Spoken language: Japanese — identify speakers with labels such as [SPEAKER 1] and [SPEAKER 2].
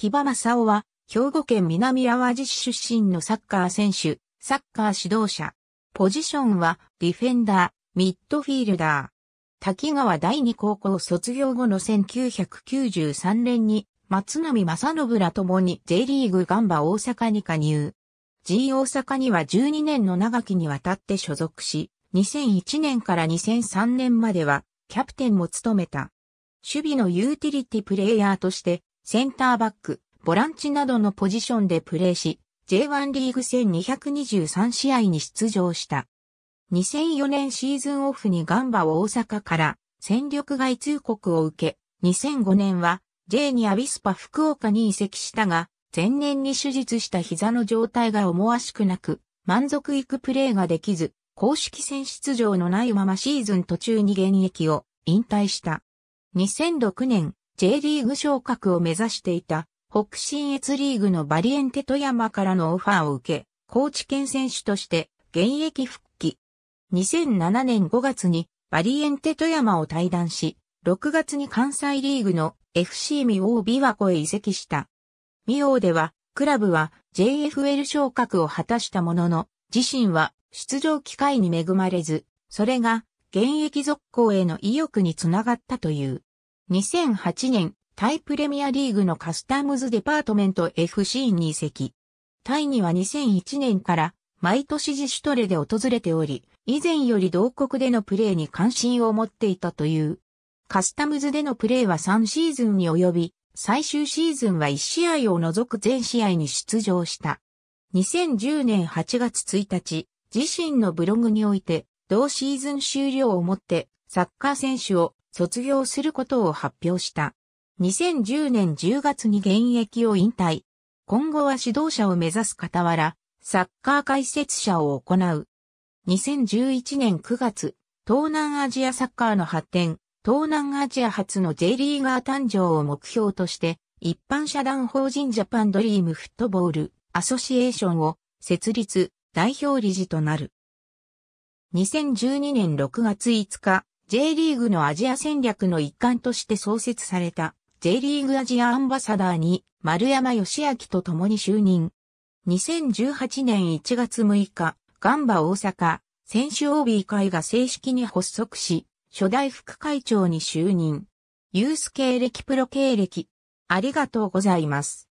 [SPEAKER 1] 木場正夫は、兵庫県南淡路市出身のサッカー選手、サッカー指導者。ポジションは、ディフェンダー、ミッドフィールダー。滝川第二高校卒業後の1993年に、松並正信らともに J リーグガンバ大阪に加入。G 大阪には12年の長きにわたって所属し、2001年から2003年までは、キャプテンも務めた。守備のユーティリティプレイヤーとして、センターバック、ボランチなどのポジションでプレーし、J1 リーグ戦223試合に出場した。2004年シーズンオフにガンバを大阪から戦力外通告を受け、2005年は J にアビスパ福岡に移籍したが、前年に手術した膝の状態が思わしくなく、満足いくプレーができず、公式戦出場のないままシーズン途中に現役を引退した。2006年、J リーグ昇格を目指していた北信越リーグのバリエンテ富山からのオファーを受け、高知県選手として現役復帰。2007年5月にバリエンテ富山を退団し、6月に関西リーグの FC ミオービワコへ移籍した。ミオーでは、クラブは JFL 昇格を果たしたものの、自身は出場機会に恵まれず、それが現役続行への意欲につながったという。2008年、タイプレミアリーグのカスタムズデパートメント FC に移籍。タイには2001年から毎年自主トレで訪れており、以前より同国でのプレーに関心を持っていたという。カスタムズでのプレーは3シーズンに及び、最終シーズンは1試合を除く全試合に出場した。2010年8月1日、自身のブログにおいて、同シーズン終了をもって、サッカー選手を卒業することを発表した。2010年10月に現役を引退。今後は指導者を目指す傍ら、サッカー解説者を行う。2011年9月、東南アジアサッカーの発展、東南アジア初の J リーガー誕生を目標として、一般社団法人ジャパンドリームフットボールアソシエーションを設立、代表理事となる。2012年6月5日、J リーグのアジア戦略の一環として創設された J リーグアジアアンバサダーに丸山義明と共に就任。2018年1月6日、ガンバ大阪選手 OB 会が正式に発足し、初代副会長に就任。ユース経歴プロ経歴。ありがとうございます。